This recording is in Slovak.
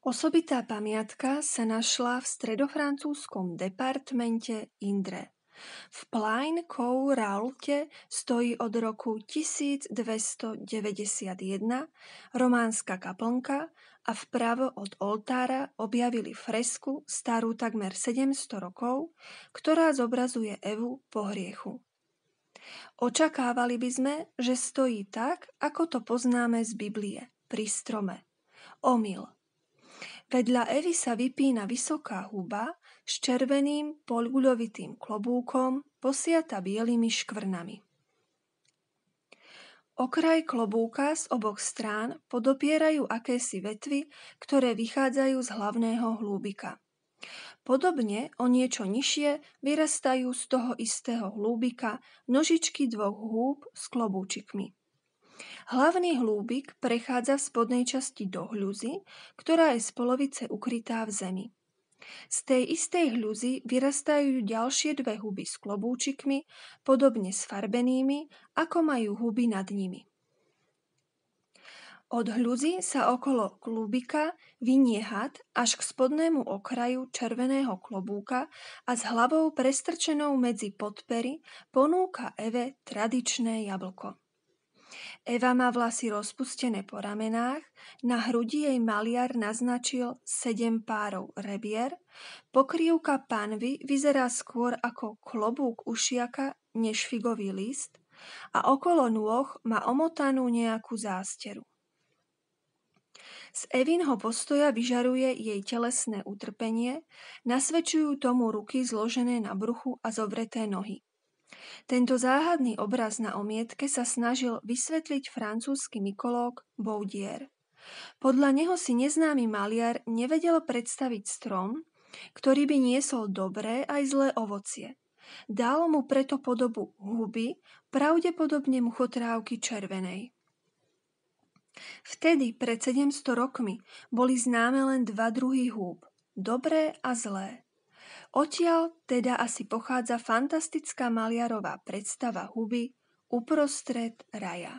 Osobitá pamiatka sa našla v stredofrancúzskom departmente Indre. V plain Raulte stojí od roku 1291 románska kaplnka a vpravo od oltára objavili fresku starú takmer 700 rokov, ktorá zobrazuje Evu po hriechu. Očakávali by sme, že stojí tak, ako to poznáme z Biblie, pri strome. Omyl – Vedľa Evy sa vypína vysoká huba s červeným polguľovitým klobúkom, posiata bielými škvrnami. Okraj klobúka z oboch strán podopierajú akési vetvy, ktoré vychádzajú z hlavného hlúbika. Podobne o niečo nižšie vyrastajú z toho istého hlúbika nožičky dvoch húb s klobúčikmi. Hlavný hlúbik prechádza v spodnej časti do hľuzy, ktorá je z polovice ukrytá v zemi. Z tej istej hľuzy vyrastajú ďalšie dve huby s klobúčikmi, podobne sfarbenými, ako majú huby nad nimi. Od hľuzy sa okolo klubika vynie had až k spodnému okraju červeného klobúka a s hlavou prestrčenou medzi podpery ponúka Eve tradičné jablko. Eva má vlasy rozpustené po ramenách, na hrudi jej maliar naznačil sedem párov rebier, pokrývka panvy vyzerá skôr ako klobúk ušiaka než figový list a okolo nôh má omotanú nejakú zásteru. Z Evinho postoja vyžaruje jej telesné utrpenie, nasvedčujú tomu ruky zložené na bruchu a zovreté nohy. Tento záhadný obraz na omietke sa snažil vysvetliť francúzsky mykológ Boudier. Podľa neho si neznámy maliar nevedel predstaviť strom, ktorý by niesol dobré aj zlé ovocie. Dal mu preto podobu huby, pravdepodobne muchotrávky červenej. Vtedy, pred 700 rokmi, boli známe len dva druhy húb, dobré a zlé. Odtiaľ teda asi pochádza fantastická maliarová predstava huby uprostred raja.